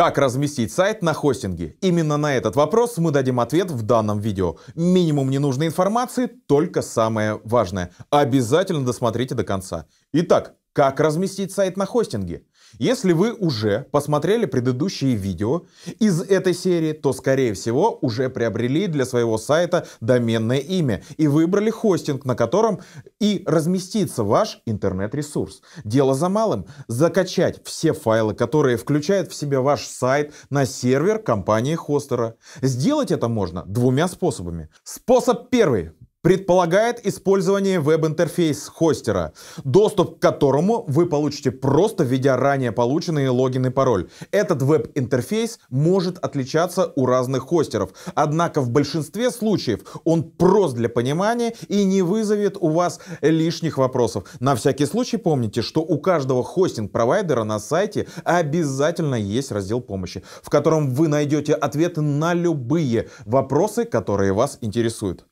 Как разместить сайт на хостинге? Именно на этот вопрос мы дадим ответ в данном видео. Минимум ненужной информации, только самое важное. Обязательно досмотрите до конца. Итак, как разместить сайт на хостинге? Если вы уже посмотрели предыдущие видео из этой серии, то, скорее всего, уже приобрели для своего сайта доменное имя и выбрали хостинг, на котором и разместится ваш интернет-ресурс. Дело за малым – закачать все файлы, которые включают в себя ваш сайт на сервер компании хостера. Сделать это можно двумя способами. Способ первый – предполагает использование веб-интерфейс хостера, доступ к которому вы получите просто введя ранее полученный логин и пароль. Этот веб-интерфейс может отличаться у разных хостеров, однако в большинстве случаев он прост для понимания и не вызовет у вас лишних вопросов. На всякий случай помните, что у каждого хостинг-провайдера на сайте обязательно есть раздел помощи, в котором вы найдете ответы на любые вопросы, которые вас интересуют.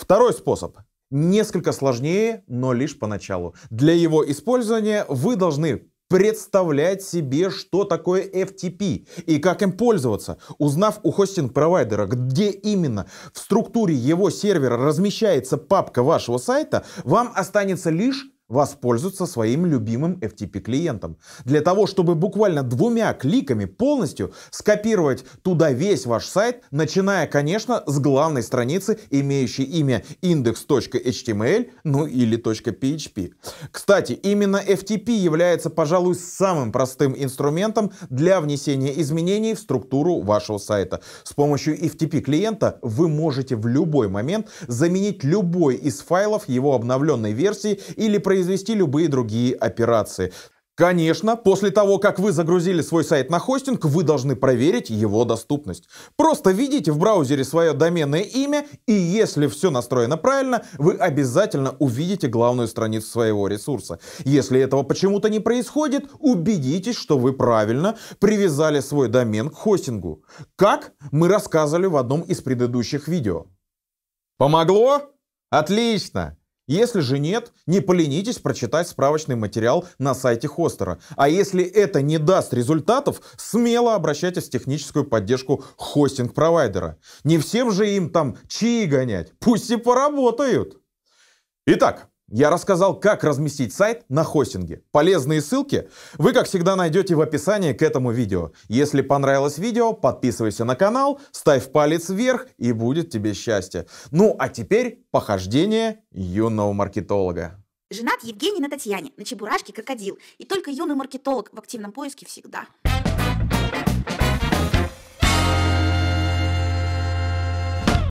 Второй способ несколько сложнее, но лишь поначалу. Для его использования вы должны представлять себе, что такое FTP и как им пользоваться. Узнав у хостинг-провайдера, где именно в структуре его сервера размещается папка вашего сайта, вам останется лишь воспользоваться своим любимым FTP клиентом. Для того, чтобы буквально двумя кликами полностью скопировать туда весь ваш сайт, начиная, конечно, с главной страницы, имеющей имя index.html, ну или .php. Кстати, именно FTP является, пожалуй, самым простым инструментом для внесения изменений в структуру вашего сайта. С помощью FTP клиента вы можете в любой момент заменить любой из файлов его обновленной версии или производства произвести любые другие операции. Конечно, после того, как вы загрузили свой сайт на хостинг, вы должны проверить его доступность. Просто введите в браузере свое доменное имя, и если все настроено правильно, вы обязательно увидите главную страницу своего ресурса. Если этого почему-то не происходит, убедитесь, что вы правильно привязали свой домен к хостингу. Как мы рассказывали в одном из предыдущих видео. Помогло? Отлично! Если же нет, не поленитесь прочитать справочный материал на сайте хостера. А если это не даст результатов, смело обращайтесь в техническую поддержку хостинг-провайдера. Не всем же им там чаи гонять, пусть и поработают. Итак, я рассказал, как разместить сайт на хостинге. Полезные ссылки вы, как всегда, найдете в описании к этому видео. Если понравилось видео, подписывайся на канал, ставь палец вверх и будет тебе счастье. Ну а теперь похождение юного маркетолога. Женат Евгений на Татьяне, на Чебурашке крокодил. И только юный маркетолог в активном поиске всегда.